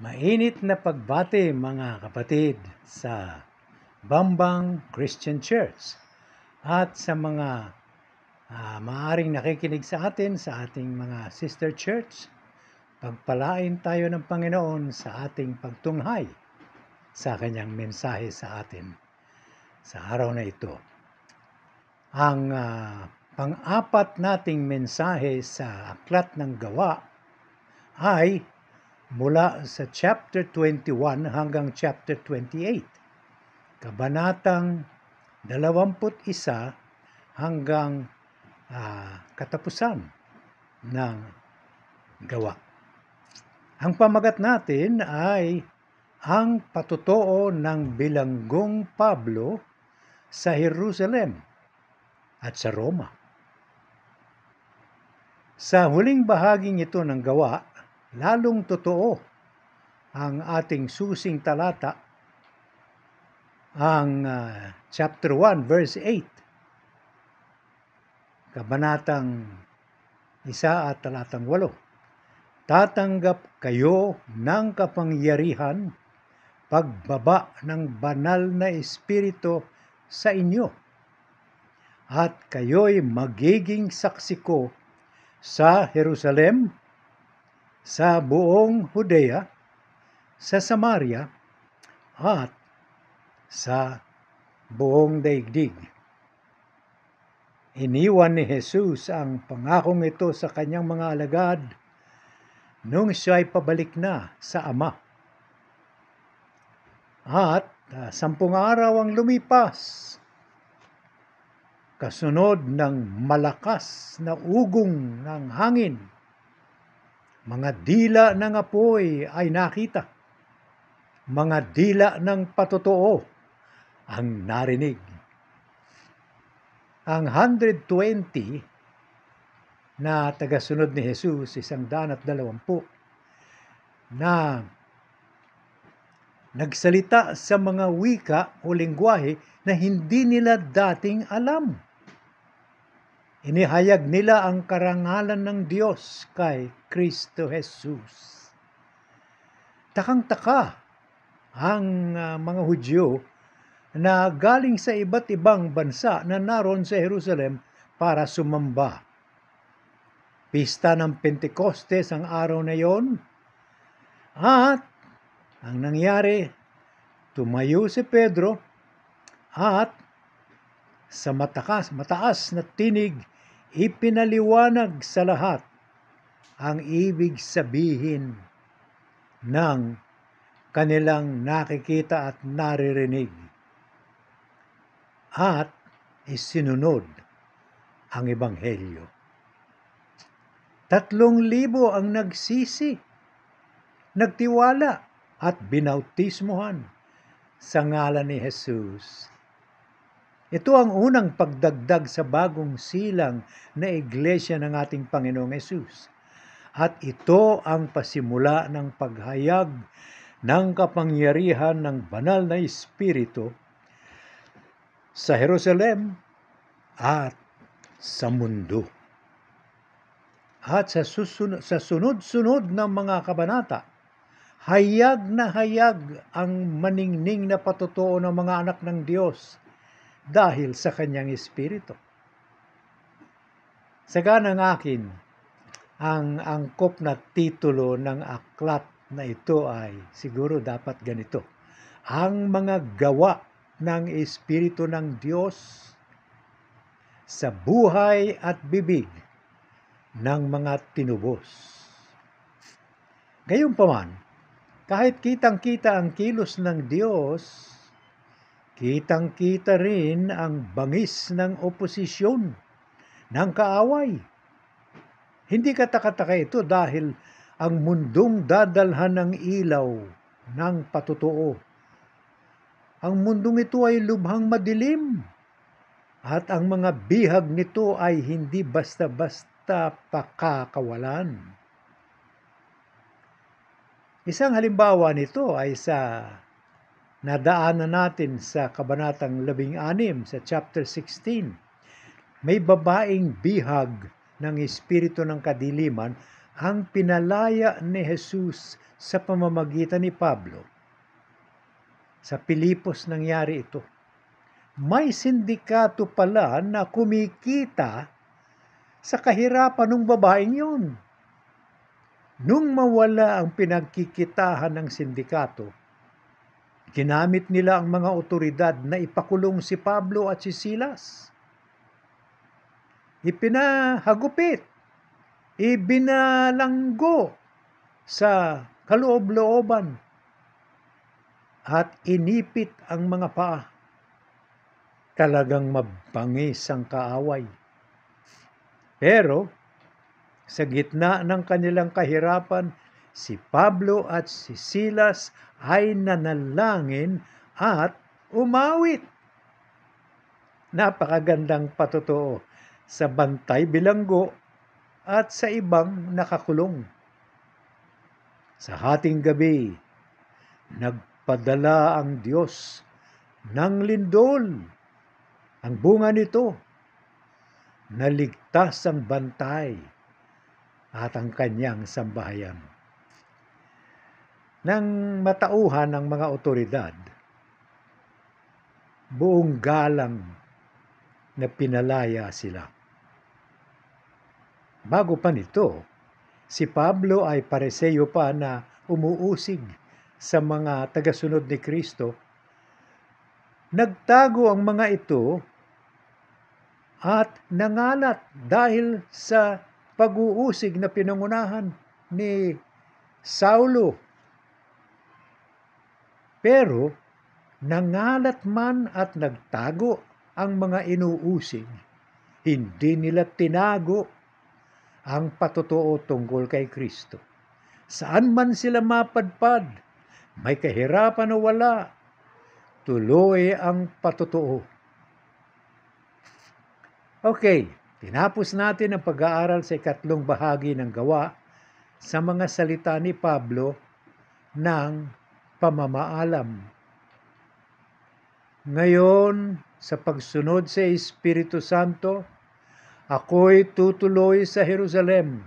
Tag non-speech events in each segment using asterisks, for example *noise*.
Mainit na pagbati mga kapatid sa Bambang Christian Church at sa mga uh, maaring nakikinig sa atin sa ating mga sister church. Pagpalain tayo ng Panginoon sa ating pagtunghay sa kanyang mensahe sa atin sa araw na ito. Ang uh, pang-apat nating mensahe sa Aklat ng Gawa ay mula sa chapter 21 hanggang chapter 28. Kabanatang 21 hanggang uh, katapusan ng gawa. Ang pamagat natin ay ang patutoo ng bilanggong Pablo sa Jerusalem at sa Roma. Sa huling bahaging ito ng gawa, lalong totoo ang ating susing talata, ang uh, chapter 1, verse 8, kabanatang isa at talatang 8. Tatanggap kayo ng kapangyarihan, pagbaba ng banal na espiritu sa inyo, at kayo'y magiging saksi ko sa Jerusalem, sa buong Judea, sa Samaria, at sa buong daigdig. Iniwan ni Jesus ang pangakong ito sa kanyang mga alagad nung siya ay pabalik na sa Ama. At uh, sampung araw ang lumipas, kasunod ng malakas na ugong ng hangin mga dila ng apoy ay nakita. Mga dila ng patotoo ang narinig. Ang 120 na tagasunod ni Jesus, isang daan at dalawampu, na nagsalita sa mga wika o lingwahe na hindi nila dating alam Inihayag nila ang karangalan ng Diyos kay Kristo Jesus. Takang-taka ang ah, mga Hudyo na galing sa iba't ibang bansa na naroon sa Jerusalem para sumamba. Pista ng Pentecostes ang araw na iyon. At ang nangyari, tumayo si Pedro at sa matakas, mataas na tinig, ipinaliwanag sa lahat ang ibig sabihin ng kanilang nakikita at naririnig. At isinunod ang Ebanghelyo. Tatlong libo ang nagsisi, nagtiwala at binautismohan sa ngalan ni Jesus ito ang unang pagdagdag sa bagong silang na iglesia ng ating Panginoong Yesus. At ito ang pasimula ng paghayag ng kapangyarihan ng banal na Espiritu sa Jerusalem at sa mundo. At sa, susunod, sa sunod-sunod ng mga kabanata, hayag na hayag ang maningning na patotoo ng mga anak ng Diyos dahil sa kanyang espiritu. Saganang akin, ang angkop na titulo ng aklat na ito ay siguro dapat ganito. Ang mga gawa ng Espiritu ng Diyos sa buhay at bibig ng mga tinubos. Gayunpaman, kahit kitang-kita ang kilos ng Diyos Kitang-kita rin ang bangis ng oposisyon ng kaaway. Hindi katakataka ito dahil ang mundong dadalhan ng ilaw ng patutuo. Ang mundong ito ay lubhang madilim at ang mga bihag nito ay hindi basta-basta pakakawalan. Isang halimbawa nito ay sa nadaanan natin sa Kabanatang 16 sa chapter 16. May babaeng bihag ng espiritu ng kadiliman ang pinalaya ni Jesus sa pamamagitan ni Pablo. Sa Pilipos nangyari ito. May sindikato pala na kumikita sa kahirapan ng babaeng yon. Nung mawala ang pinagkikitahan ng sindikato, Ginamit nila ang mga otoridad na ipakulong si Pablo at si Silas. Ipinahagupit, ibinalanggo sa kaloob-looban at inipit ang mga paa. Talagang mabangis ang kaaway. Pero sa gitna ng kanilang kahirapan, si Pablo at si Silas ay nanalangin at umawit. Napakagandang patotoo sa bantay bilanggo at sa ibang nakakulong. Sa hating gabi, nagpadala ang Diyos ng lindol. Ang bunga nito, naligtas ang bantay at ang kanyang sambahayan ng matauhan ng mga otoridad, buong galang na pinalaya sila. Bago pa nito, si Pablo ay pareseyo pa na umuusig sa mga tagasunod ni Kristo. Nagtago ang mga ito at nangalat dahil sa pag-uusig na pinangunahan ni Saulo pero nangalat man at nagtago ang mga inuusig, hindi nila tinago ang patotoo tungkol kay Kristo. Saan man sila mapadpad, may kahirapan o wala, tuloy ang patotoo. Okay, tinapos natin ang pag-aaral sa ikatlong bahagi ng gawa sa mga salita ni Pablo ng pamamaalam. Ngayon, sa pagsunod sa Espiritu Santo, ako'y tutuloy sa Jerusalem.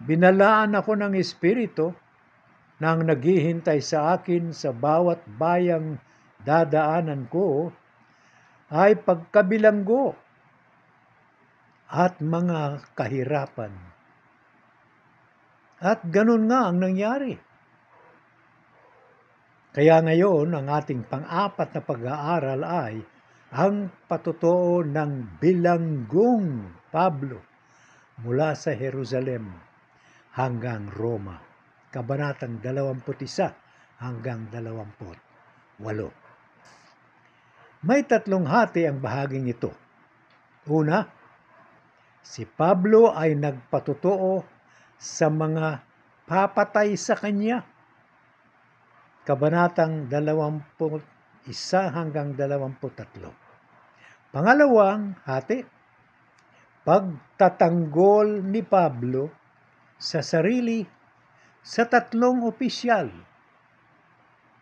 Binalaan ako ng Espiritu nang naghihintay sa akin sa bawat bayang dadaanan ko ay pagkabilanggo at mga kahirapan. At ganun nga ang nangyari. Kaya ngayon, ang ating pang-apat na pag-aaral ay ang patotoo ng bilanggong Pablo mula sa Jerusalem hanggang Roma. Kabanatang 21 hanggang 28. May tatlong hati ang bahaging ito. Una, si Pablo ay nagpatotoo sa mga papatay sa kanya Kabanatang 21 hanggang 23. Pangalawang hati, pagtatanggol ni Pablo sa sarili sa tatlong opisyal.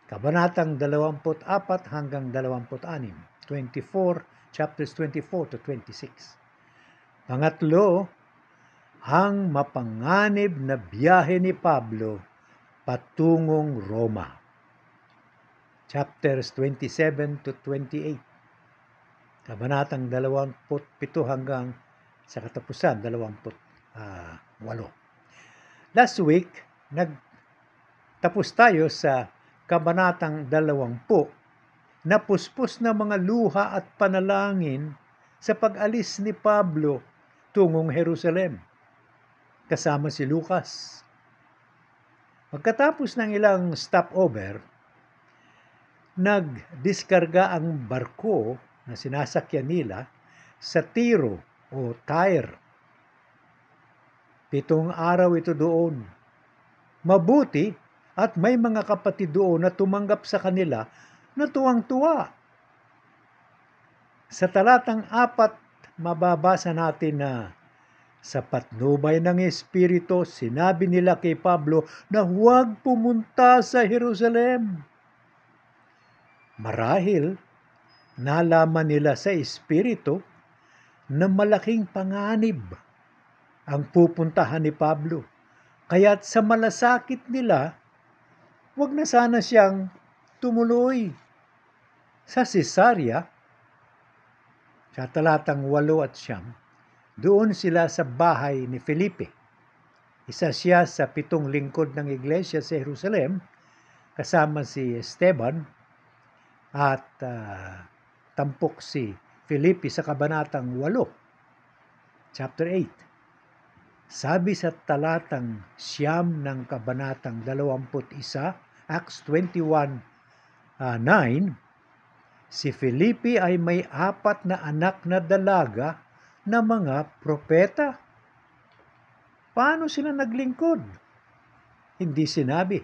Kabanatang 24 hanggang 26, 24, chapters 24 to 26. Pangatlo, ang mapanganib na biyahe ni Pablo patungong Roma chapters 27 to 28, kabanatang 27 hanggang sa katapusan 28. Ah, Last week, nagtapos tayo sa kabanatang 20 na puspos na mga luha at panalangin sa pag-alis ni Pablo tungong Jerusalem kasama si Lucas. Pagkatapos ng ilang stopover, nagdiskarga ang barko na sinasakyan nila sa Tiro o Tyre. Pitong araw ito doon. Mabuti at may mga kapatid doon na tumanggap sa kanila na tuwang-tuwa. Sa talatang apat, mababasa natin na sa patnubay ng Espiritu, sinabi nila kay Pablo na huwag pumunta sa Jerusalem Marahil, nalaman nila sa Espiritu na malaking panganib ang pupuntahan ni Pablo. Kaya't sa malasakit nila, wag na sana siyang tumuloy. Sa Cesarea, sa talatang 8 at 9, doon sila sa bahay ni Felipe. Isa siya sa pitong lingkod ng iglesia sa Jerusalem, kasama si Esteban, at uh, tampok si Filipi sa kabanatang 8, chapter 8. Sabi sa talatang siyam ng kabanatang 21, Acts 21, uh, 9, si Filipi ay may apat na anak na dalaga na mga propeta. Paano sila naglingkod? Hindi sinabi.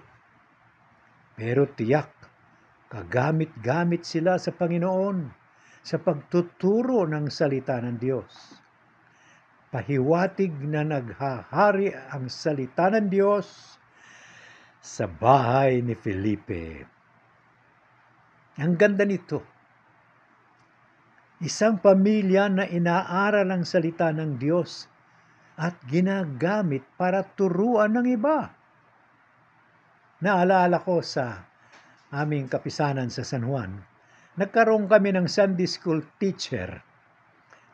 Pero tiyak Kagamit-gamit sila sa Panginoon sa pagtuturo ng salita ng Diyos. Pahiwatig na naghahari ang salita ng Diyos sa bahay ni Felipe. Ang ganda nito. Isang pamilya na inaaral ang salita ng Diyos at ginagamit para turuan ng iba. Naalala ko sa aming kapisanan sa San Juan, nagkaroon kami ng Sunday School teacher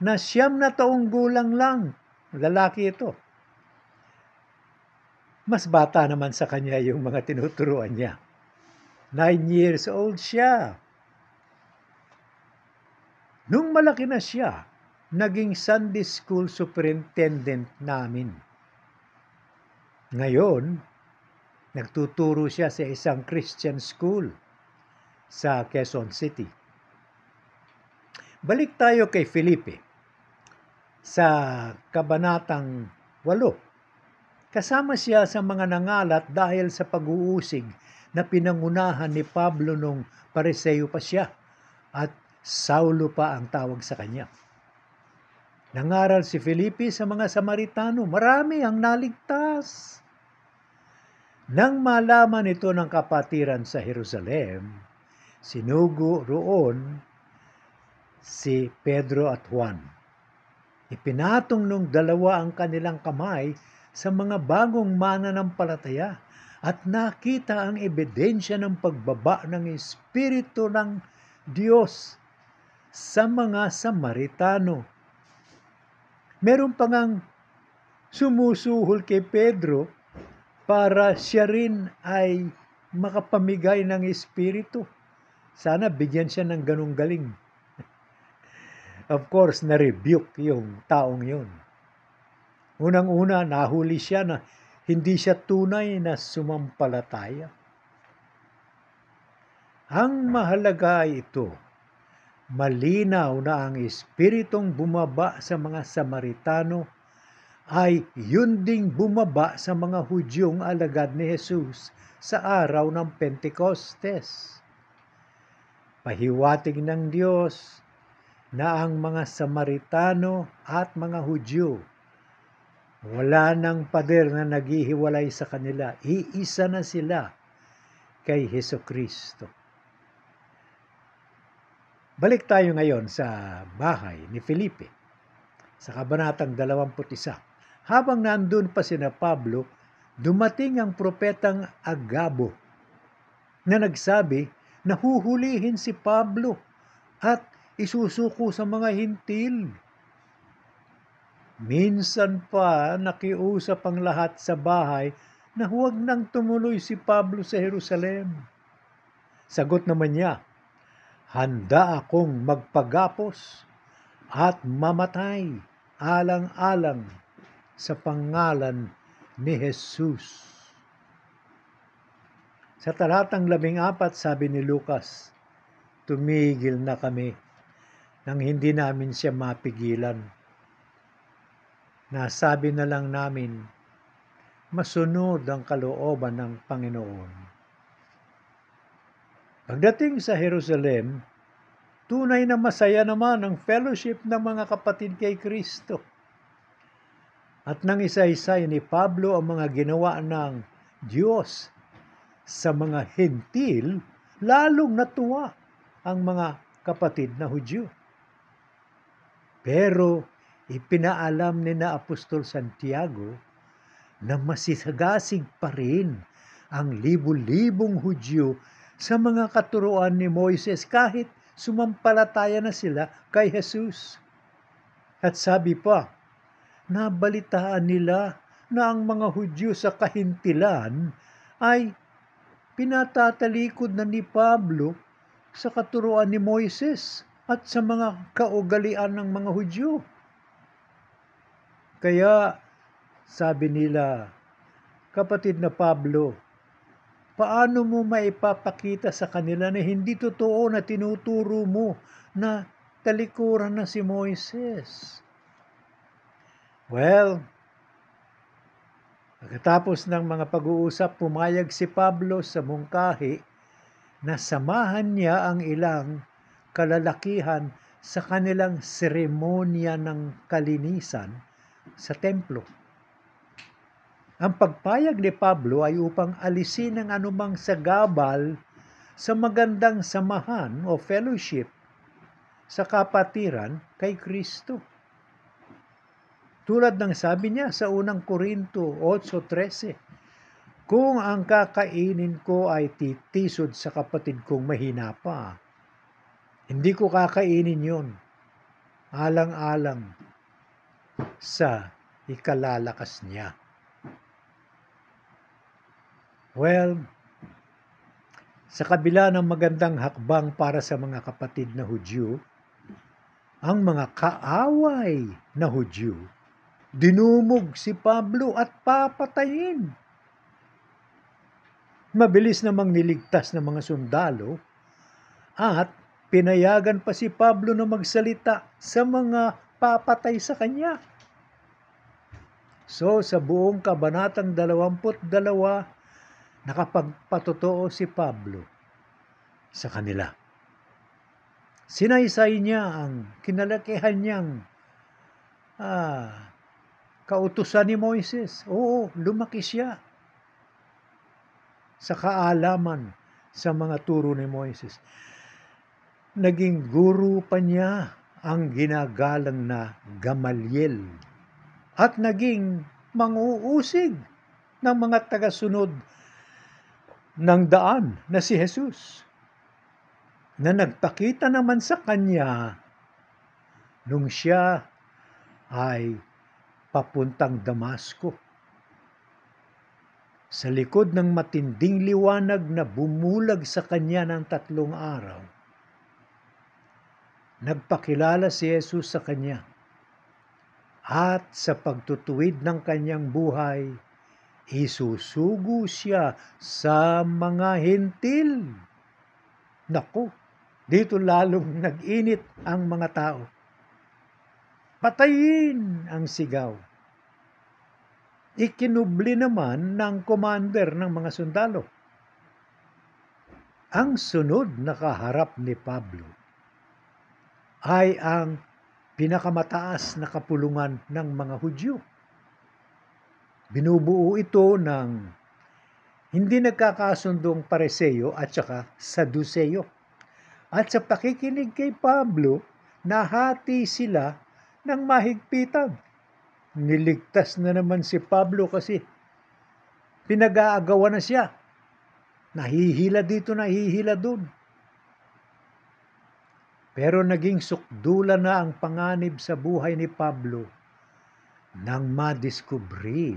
na siyam na taong gulang lang. Lalaki ito. Mas bata naman sa kanya yung mga tinuturuan niya. Nine years old siya. Nung malaki na siya, naging Sunday School Superintendent namin. Ngayon, Nagtuturo siya sa isang Christian school sa Quezon City. Balik tayo kay Felipe sa Kabanatang 8. Kasama siya sa mga nangalat dahil sa pag-uusig na pinangunahan ni Pablo nung pareseyo pa siya at Saulo pa ang tawag sa kanya. Nangaral si Felipe sa mga Samaritano. Marami ang naligtas. Nang malaman ito ng kapatiran sa Jerusalem, sinugo roon si Pedro at Juan. Ipinatong nung dalawa ang kanilang kamay sa mga bagong mananampalataya at nakita ang ebidensya ng pagbaba ng Espiritu ng Diyos sa mga Samaritano. Meron pa ngang sumusuhol kay Pedro para siya rin ay makapamigay ng Espiritu. Sana bigyan siya ng ganong galing. *laughs* of course, na-rebuke yung taong yun. Unang-una, nahuli siya na hindi siya tunay na sumampalataya. Ang mahalaga ay ito, malinaw na ang Espiritong bumaba sa mga Samaritano ay yun ding bumaba sa mga Hudyong alagad ni Jesus sa araw ng Pentecostes. Pahiwatig ng Diyos na ang mga Samaritano at mga Hudyo wala nang pader na naghihiwalay sa kanila. Iisa na sila kay Heso Kristo. Balik tayo ngayon sa bahay ni Felipe sa Kabanatang 21 habang nandun pa sina Pablo, dumating ang propetang Agabo na nagsabi na huhulihin si Pablo at isusuko sa mga hintil. Minsan pa nakiusap ang lahat sa bahay na huwag nang tumuloy si Pablo sa Jerusalem. Sagot naman niya, Handa akong magpagapos at mamatay alang-alang sa pangalan ni Jesus. Sa talatang labing apat, sabi ni Lucas, tumigil na kami nang hindi namin siya mapigilan. Nasabi na lang namin, masunod ang kalooban ng Panginoon. Pagdating sa Jerusalem, tunay na masaya naman ang fellowship ng mga kapatid kay Kristo at nang isa-isay ni Pablo ang mga ginawa ng Diyos sa mga hentil, lalong natuwa ang mga kapatid na Hudyo. Pero ipinaalam ni na Apostol Santiago na masisagasig pa rin ang libu-libong Hudyo sa mga katuruan ni Moises kahit sumampalataya na sila kay Jesus. At sabi pa, nabalitaan nila na ang mga Hudyo sa kahintilan ay pinatatalikod na ni Pablo sa katuruan ni Moises at sa mga kaugalian ng mga Hudyo. Kaya sabi nila, kapatid na Pablo, paano mo maipapakita sa kanila na hindi totoo na tinuturo mo na talikuran na si Moises? Well, pagkatapos ng mga pag-uusap, pumayag si Pablo sa mungkahi na samahan niya ang ilang kalalakihan sa kanilang seremonya ng kalinisan sa templo. Ang pagpayag ni Pablo ay upang alisin ang anumang sagabal sa magandang samahan o fellowship sa kapatiran kay Kristo. Tulad ng sabi niya sa unang Korinto 8.13, Kung ang kakainin ko ay titisod sa kapatid kong mahina pa, hindi ko kakainin yon alang-alang sa ikalalakas niya. Well, sa kabila ng magandang hakbang para sa mga kapatid na Hudyo, ang mga kaaway na Hudyo dinumog si Pablo at papatayin. Mabilis namang niligtas ng mga sundalo at pinayagan pa si Pablo na magsalita sa mga papatay sa kanya. So sa buong kabanatang 22, nakapagpatotoo si Pablo sa kanila. Sinaysay niya ang kinalakihan niyang ah, kautusan ni Moises. Oo, lumaki siya sa kaalaman sa mga turo ni Moises. Naging guru pa niya ang ginagalang na Gamaliel at naging manguusig ng mga tagasunod ng daan na si Jesus na nagpakita naman sa kanya nung siya ay papuntang Damasco. Sa likod ng matinding liwanag na bumulag sa kanya ng tatlong araw, nagpakilala si Jesus sa kanya. At sa pagtutuwid ng kanyang buhay, isusugo siya sa mga hintil. Naku, dito lalong nag-init ang mga tao patayin ang sigaw. Ikinubli naman ng commander ng mga sundalo. Ang sunod na kaharap ni Pablo ay ang pinakamataas na kapulungan ng mga Hudyo. Binubuo ito ng hindi nagkakasundong pareseyo at saka saduseyo. At sa pakikinig kay Pablo, nahati sila ng mahigpitan. Niligtas na naman si Pablo kasi pinag-aagawan na siya. Nahihila dito, nahihila doon. Pero naging sukdula na ang panganib sa buhay ni Pablo nang madiskubri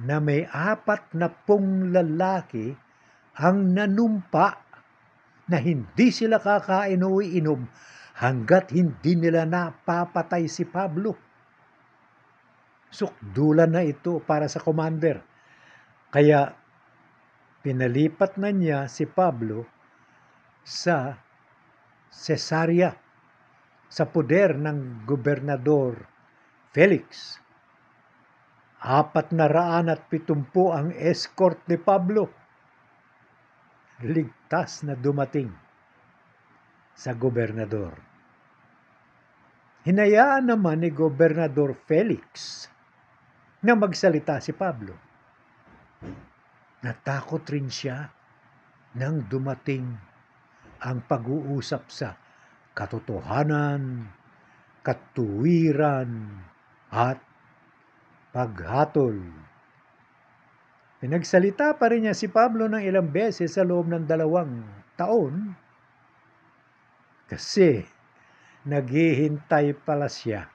na may apat na pong lalaki ang nanumpa na hindi sila kakain o iinom hanggat hindi nila napapatay si Pablo. Sukdulan na ito para sa commander. Kaya pinalipat na niya si Pablo sa Cesarea, sa puder ng gobernador Felix. Apat na raan at pitumpo ang escort ni Pablo. Ligtas na dumating sa gobernador. Hinayaan naman ni Gobernador Felix na magsalita si Pablo. Natakot rin siya nang dumating ang pag-uusap sa katotohanan, katuwiran, at paghatol. Pinagsalita pa rin niya si Pablo ng ilang beses sa loob ng dalawang taon kasi naghihintay pala siya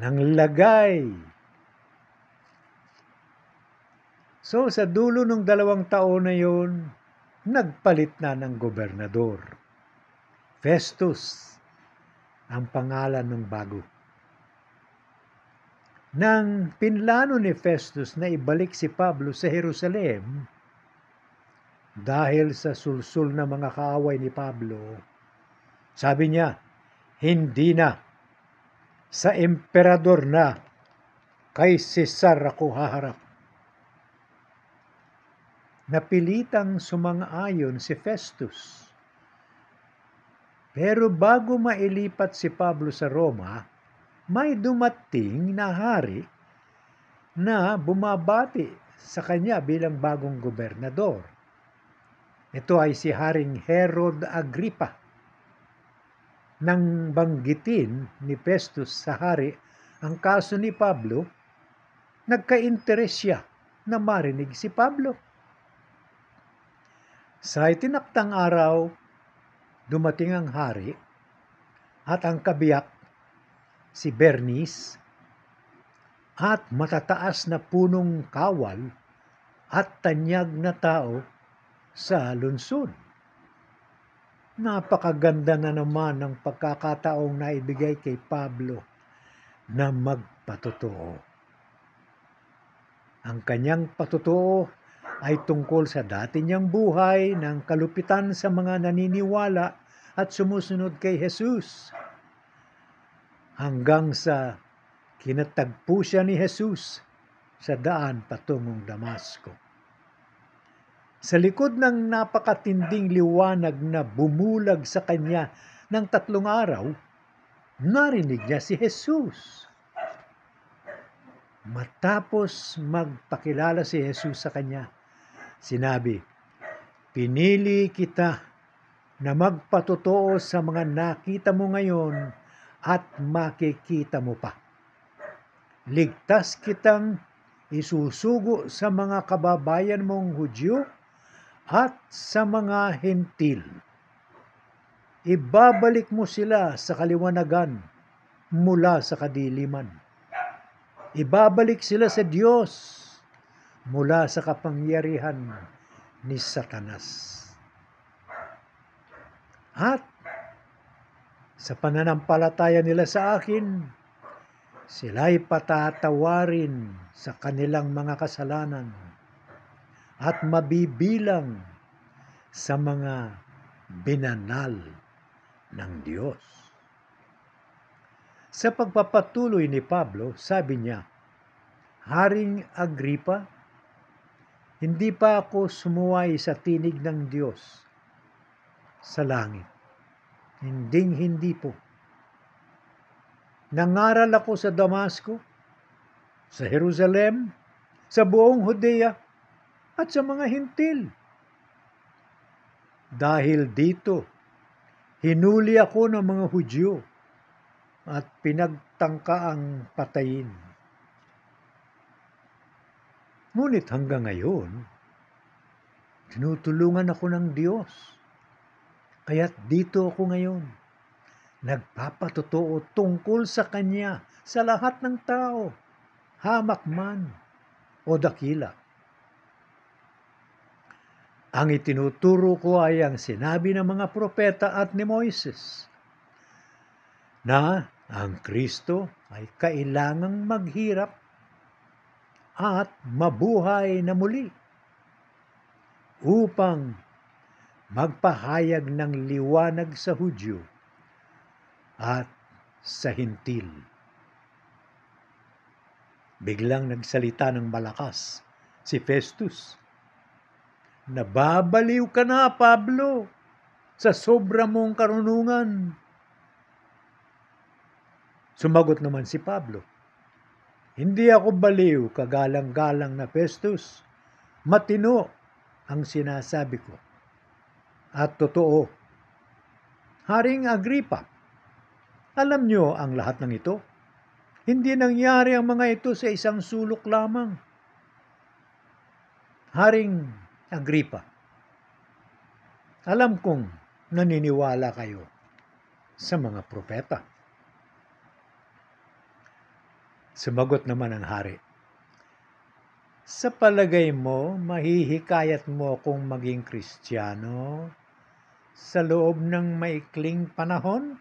ng lagay. So sa dulo ng dalawang taon na yun, nagpalit na ng gobernador. Festus ang pangalan ng bago. Nang pinlano ni Festus na ibalik si Pablo sa Jerusalem, dahil sa sulsul na mga kaaway ni Pablo, sabi niya, hindi na. Sa emperador na, kay Cesar ako haharap. Napilitang sumang-ayon si Festus. Pero bago mailipat si Pablo sa Roma, may dumating na hari na bumabati sa kanya bilang bagong gobernador. Ito ay si Haring Herod Agrippa nang banggitin ni Festus sa hari ang kaso ni Pablo, nagka-interes siya na marinig si Pablo. Sa itinaktang araw, dumating ang hari at ang kabiyak si Bernice at matataas na punong kawal at tanyag na tao sa lungsod. Napakaganda na naman ng pagkakataong naibigay kay Pablo na magpatotoo. Ang kanyang patotoo ay tungkol sa dati niyang buhay ng kalupitan sa mga naniniwala at sumusunod kay Jesus. Hanggang sa kinatagpo siya ni Jesus sa daan patungong Damasco. Sa likod ng napakatinding liwanag na bumulag sa kanya ng tatlong araw, narinig niya si Jesus. Matapos magpakilala si Jesus sa kanya, sinabi, Pinili kita na magpatotoo sa mga nakita mo ngayon at makikita mo pa. Ligtas kitang isusugo sa mga kababayan mong Hudyo lahat sa mga hentil. Ibabalik mo sila sa kaliwanagan mula sa kadiliman. Ibabalik sila sa Diyos mula sa kapangyarihan ni Satanas. At sa pananampalataya nila sa akin, sila'y patatawarin sa kanilang mga kasalanan at mabibilang sa mga binanal ng Diyos. Sa pagpapatuloy ni Pablo, sabi niya, Haring Agripa, hindi pa ako sumuway sa tinig ng Diyos sa langit. Hinding hindi po. Nangaral ako sa Damasco, sa Jerusalem, sa buong Judea, at sa mga hintil. Dahil dito, hinuli ako ng mga Hudyo at pinagtangka ang patayin. Ngunit hanggang ngayon, tinutulungan ako ng Diyos. Kaya't dito ako ngayon, nagpapatotoo tungkol sa Kanya sa lahat ng tao, hamak man o dakila. Ang itinuturo ko ay ang sinabi ng mga propeta at ni Moises na ang Kristo ay kailangang maghirap at mabuhay na muli upang magpahayag ng liwanag sa Hudyo at sa Hintil. Biglang nagsalita ng malakas si Festus Nababaliw ka na, Pablo, sa sobra mong karunungan. Sumagot naman si Pablo, Hindi ako baliw, kagalang-galang na Festus. Matino ang sinasabi ko. At totoo. Haring Agripa, alam niyo ang lahat ng ito. Hindi nangyari ang mga ito sa isang sulok lamang. Haring Agripa, alam kong naniniwala kayo sa mga propeta. Sumagot naman ang hari, Sa palagay mo, mahihikayat mo akong maging kristyano sa loob ng maikling panahon?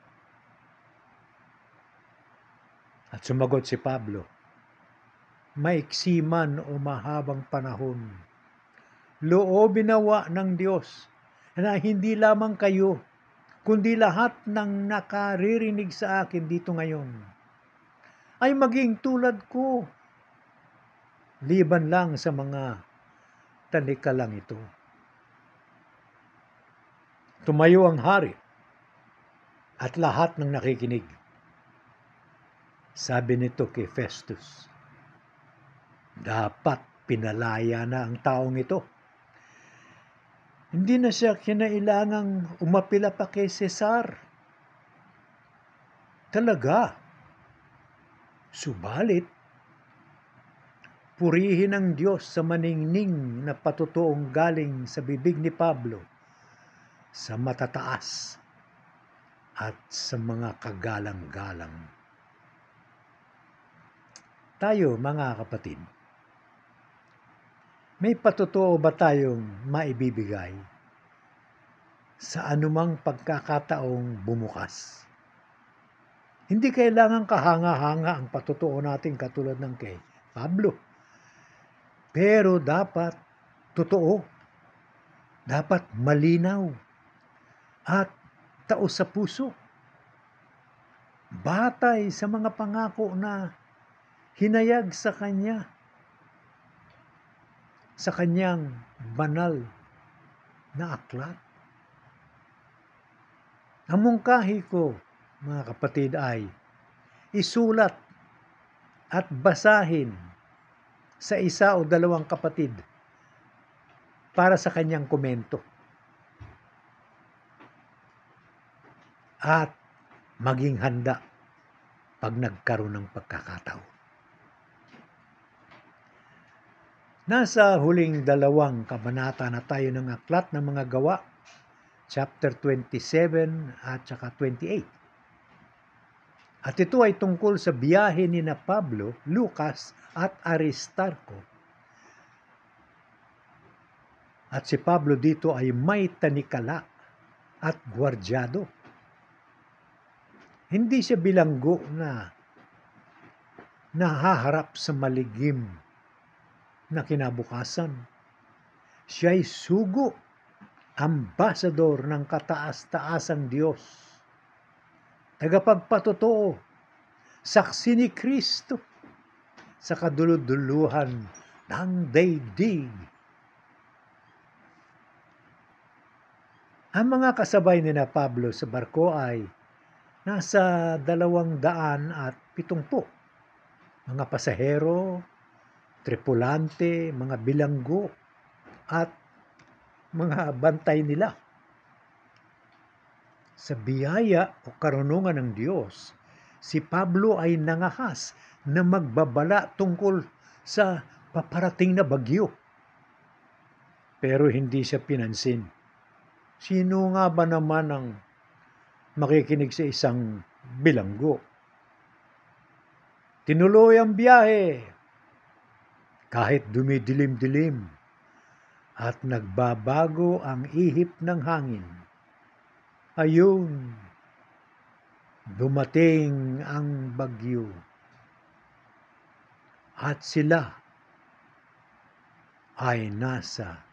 At sumagot si Pablo, Maiksi man o mahabang panahon, loob binawa ng Diyos na hindi lamang kayo, kundi lahat ng nakaririnig sa akin dito ngayon, ay maging tulad ko, liban lang sa mga talika lang ito. Tumayo ang hari at lahat ng nakikinig. Sabi nito kay Festus, dapat pinalaya na ang taong ito hindi na siya kinailangang umapila pa kay Cesar. Talaga. Subalit, purihin ang Diyos sa maningning na patutuong galing sa bibig ni Pablo, sa matataas at sa mga kagalang-galang. Tayo mga kapatid, may patutuo ba tayong maibibigay sa anumang pagkakataong bumukas? Hindi kailangan kahanga-hanga ang patutuo natin katulad ng kay Pablo. Pero dapat totoo. Dapat malinaw. At taos sa puso. Batay sa mga pangako na hinayag sa Kanya sa kanyang banal na aklat. Ang mungkahi ko, mga kapatid, ay isulat at basahin sa isa o dalawang kapatid para sa kanyang komento. At maging handa pag nagkaroon ng pagkakataon. Nasa huling dalawang kabanata na tayo ng Aklat ng Mga Gawa, chapter 27 at saka 28. At ito ay tungkol sa biyahe ni na Pablo, Lucas at Aristarco. At si Pablo dito ay may tanikala at gwardyado. Hindi siya bilanggo na nahaharap sa maligim na kinabukasan. Siya'y sugo, ambasador ng kataas-taasang Diyos. Tagapagpatotoo, saksi ni Kristo sa kaduluduluhan ng daigdig. Ang mga kasabay ni na Pablo sa barko ay nasa dalawang daan at pitungpo. Mga pasahero, tripulante, mga bilanggo, at mga bantay nila. Sa biyaya o karunungan ng Diyos, si Pablo ay nangahas na magbabala tungkol sa paparating na bagyo. Pero hindi siya pinansin. Sino nga ba naman ang makikinig sa isang bilanggo? Tinuloy ang biyahe, kahit dumidilim-dilim at nagbabago ang ihip ng hangin. Ayun, dumating ang bagyo at sila ay nasa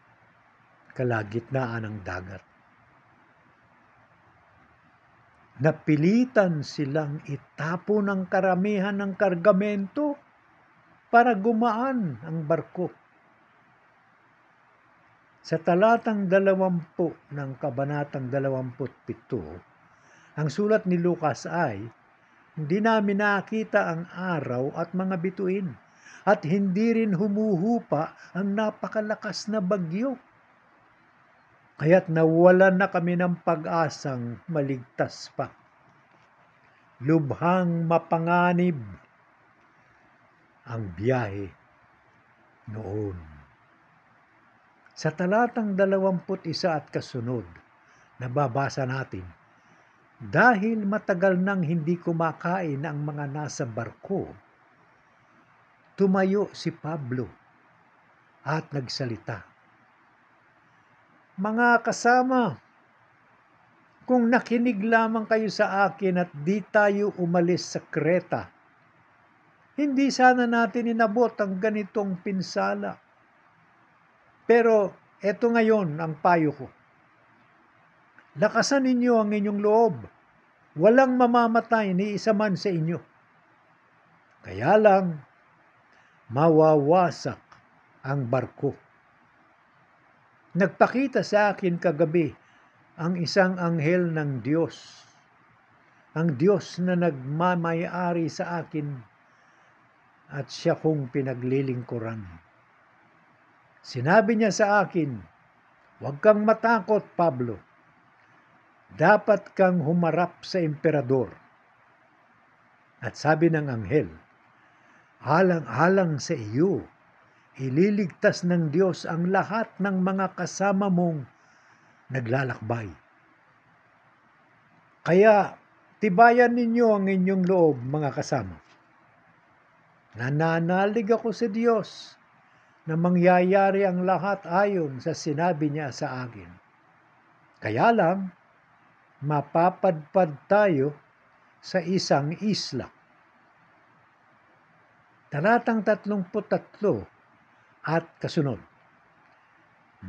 kalagitnaan ng dagat. Napilitan silang itapo ng karamihan ng kargamento para gumaan ang barko. Sa talatang 20 ng kabanatang 27, ang sulat ni Lucas ay, Hindi namin nakita ang araw at mga bituin, at hindi rin humuhupa ang napakalakas na bagyo. Kaya't nawalan na kami ng pag-asang maligtas pa. Lubhang mapanganib ang biyahe noon. Sa talatang 21 at kasunod, nababasa natin, Dahil matagal nang hindi kumakain ang mga nasa barko, tumayo si Pablo at nagsalita. Mga kasama, kung nakinig lamang kayo sa akin at di tayo umalis sa Kreta, hindi sana natin inabot ang ganitong pinsala. Pero eto ngayon ang payo ko. Lakasan ninyo ang inyong loob. Walang mamamatay ni isa man sa inyo. Kaya lang, mawawasak ang barko. Nagpakita sa akin kagabi ang isang anghel ng Diyos. Ang Diyos na nagmamayari sa akin at siya kong pinaglilingkuran. Sinabi niya sa akin, Huwag kang matakot, Pablo. Dapat kang humarap sa emperador. At sabi ng anghel, Halang-halang sa iyo, ililigtas ng Diyos ang lahat ng mga kasama mong naglalakbay. Kaya, tibayan ninyo ang inyong loob, mga kasama Nananalig ako sa Diyos na mangyayari ang lahat ayon sa sinabi niya sa akin. Kaya lang, mapapadpad tayo sa isang isla. Talatang 33 at kasunod.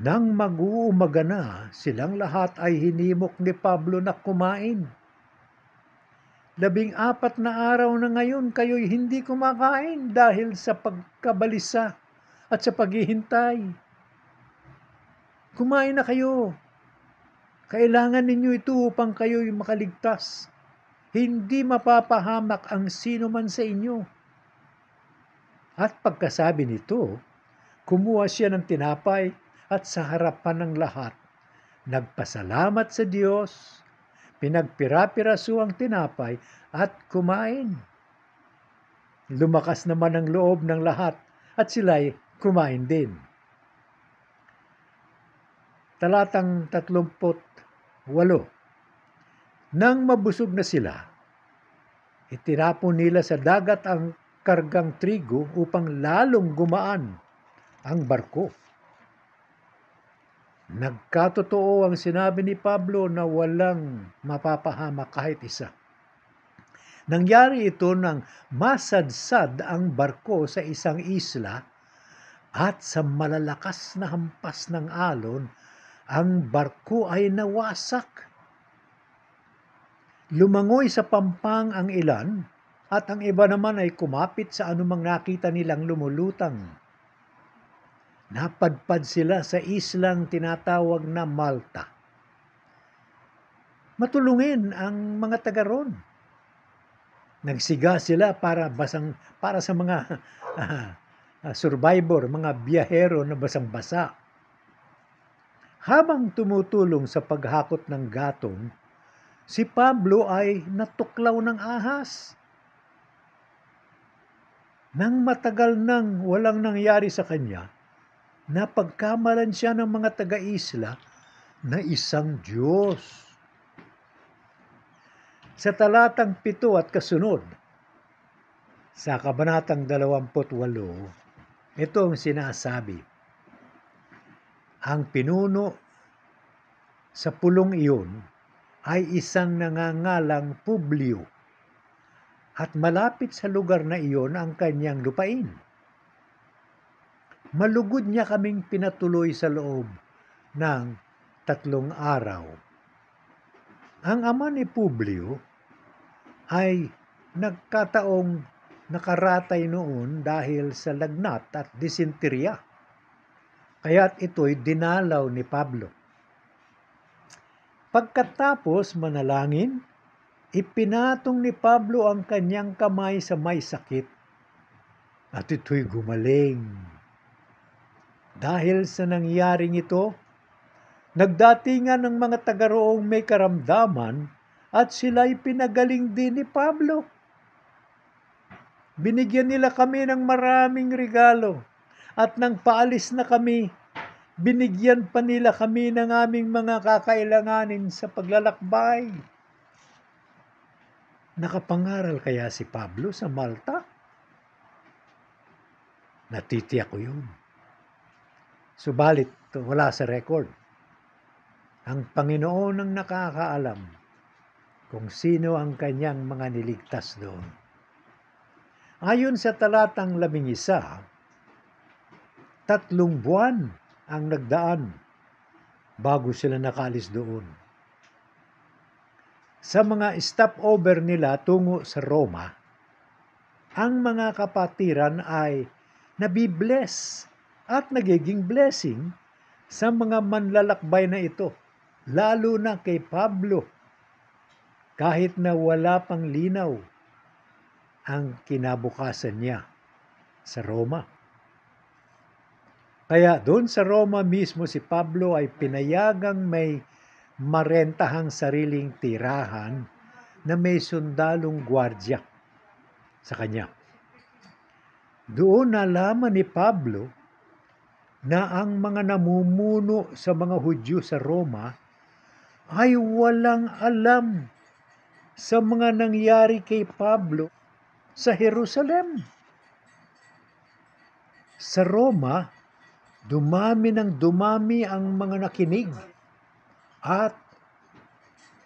Nang mag-uumaga na, silang lahat ay hinimok ni Pablo na kumain Labing apat na araw na ngayon kayo'y hindi kumakain dahil sa pagkabalisa at sa paghihintay. Kumain na kayo. Kailangan ninyo ito upang kayo'y makaligtas. Hindi mapapahamak ang sino man sa inyo. At pagkasabi nito, kumuha siya ng tinapay at sa harapan ng lahat, nagpasalamat sa Diyos Pinagpira-piraso ang tinapay at kumain. Lumakas naman ang loob ng lahat at sila'y kumain din. Talatang 38 Nang mabusog na sila, itinapon nila sa dagat ang kargang trigo upang lalong gumaan ang barko. Nagkatotoo ang sinabi ni Pablo na walang mapapahama kahit isa. Nangyari ito nang masadsad ang barko sa isang isla at sa malalakas na hampas ng alon, ang barko ay nawasak. Lumangoy sa pampang ang ilan at ang iba naman ay kumapit sa anumang nakita nilang lumulutang napadpad sila sa islang tinatawag na Malta. Matulungin ang mga taga ron. Nagsiga sila para basang para sa mga uh, *laughs* survivor, mga biyahero na basang-basa. Habang tumutulong sa paghakot ng gatong, si Pablo ay natuklaw ng ahas. Nang matagal nang walang nangyari sa kanya, napagkamalan siya ng mga taga-isla na isang Diyos. Sa talatang pito at kasunod, sa kabanatang 28, ito ang sinasabi. Ang pinuno sa pulong iyon ay isang nangangalang Publio at malapit sa lugar na iyon ang kanyang lupain malugod niya kaming pinatuloy sa loob ng tatlong araw. Ang ama ni Publio ay nagkataong nakaratay noon dahil sa lagnat at disenterya. Kaya't ito'y dinalaw ni Pablo. Pagkatapos manalangin, ipinatong ni Pablo ang kanyang kamay sa may sakit at ito'y gumaling. Dahil sa nangyaring ito, nagdatingan ng mga taga roong may karamdaman at sila'y pinagaling din ni Pablo. Binigyan nila kami ng maraming regalo at nang paalis na kami, binigyan pa nila kami ng aming mga kakailanganin sa paglalakbay. Nakapangaral kaya si Pablo sa Malta? Natitiyak ko yun. Subalit, wala sa record. Ang Panginoon ang nakakaalam kung sino ang kanyang mga niligtas doon. Ayon sa talatang labing tatlong buwan ang nagdaan bago sila nakalis doon. Sa mga stopover nila tungo sa Roma, ang mga kapatiran ay nabibless at nagiging blessing sa mga manlalakbay na ito, lalo na kay Pablo. Kahit na wala pang linaw ang kinabukasan niya sa Roma. Kaya doon sa Roma mismo si Pablo ay pinayagang may marentahang sariling tirahan na may sundalong gwardya sa kanya. Doon nalaman ni Pablo na ang mga namumuno sa mga Hudyo sa Roma ay walang alam sa mga nangyari kay Pablo sa Jerusalem. Sa Roma, dumami ng dumami ang mga nakinig at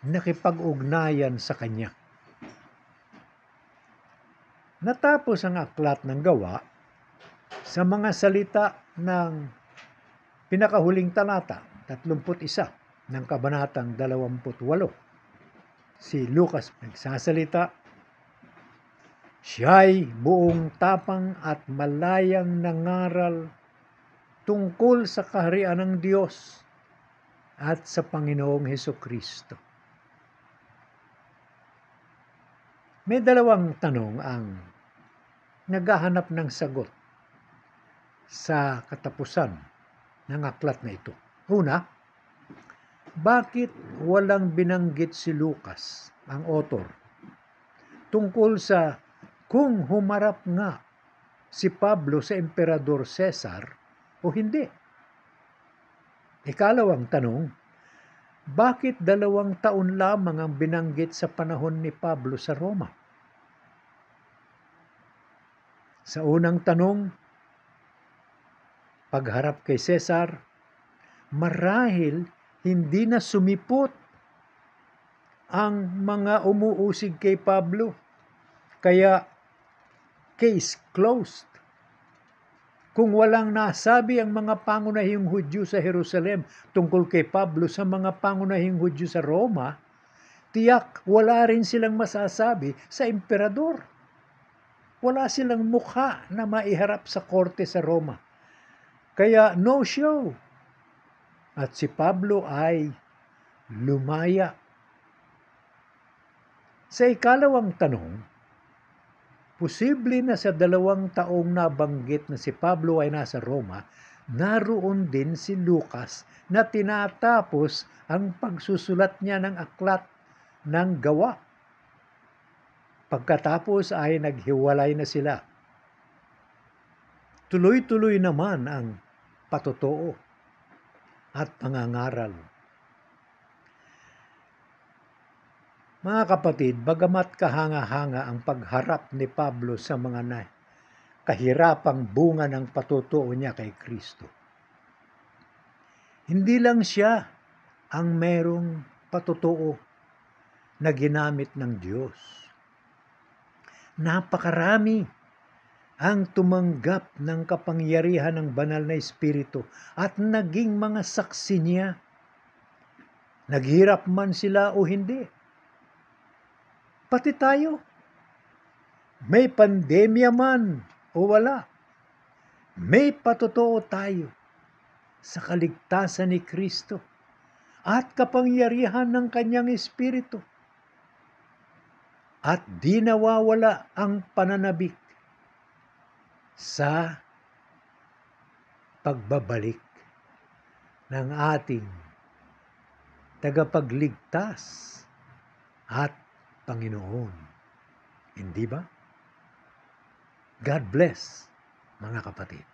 nakipag-ugnayan sa kanya. Natapos ang aklat ng gawa, sa mga salita ng pinakahuling talata, 31 ng Kabanatang 28. Si Lucas nagsasalita, ay buong tapang at malayang nangaral tungkol sa kaharian ng Diyos at sa Panginoong Heso Kristo. May dalawang tanong ang naghahanap ng sagot sa katapusan ng aklat na ito. Una, bakit walang binanggit si Lucas, ang author, tungkol sa kung humarap nga si Pablo sa Emperador Cesar o hindi? Ikalawang tanong, bakit dalawang taon lamang ang binanggit sa panahon ni Pablo sa Roma? Sa unang tanong, pagharap kay Cesar marahil hindi na sumipot ang mga umuusig kay Pablo. Kaya case closed. Kung walang nasabi ang mga pangunahing Hudyo sa Jerusalem tungkol kay Pablo sa mga pangunahing Hudyo sa Roma, tiyak wala rin silang masasabi sa emperador. Wala silang mukha na maiharap sa korte sa Roma. Kaya no show. At si Pablo ay lumaya. Sa ikalawang tanong, posible na sa dalawang taong nabanggit na si Pablo ay nasa Roma, naroon din si Lucas na tinatapos ang pagsusulat niya ng aklat ng gawa. Pagkatapos ay naghiwalay na sila. Tuloy-tuloy naman ang patotoo at pangangaral. Mga kapatid, bagamat kahanga-hanga ang pagharap ni Pablo sa mga na kahirapang bunga ng patotoo niya kay Kristo. Hindi lang siya ang merong patotoo na ginamit ng Diyos. Napakarami ang tumanggap ng kapangyarihan ng banal na Espiritu at naging mga saksi niya. Naghirap man sila o hindi. Pati tayo. May pandemya man o wala. May patotoo tayo sa kaligtasan ni Kristo at kapangyarihan ng kanyang Espiritu. At di nawawala ang pananabik sa pagbabalik ng ating tagapagligtas at Panginoon. Hindi ba? God bless, mga kapatid.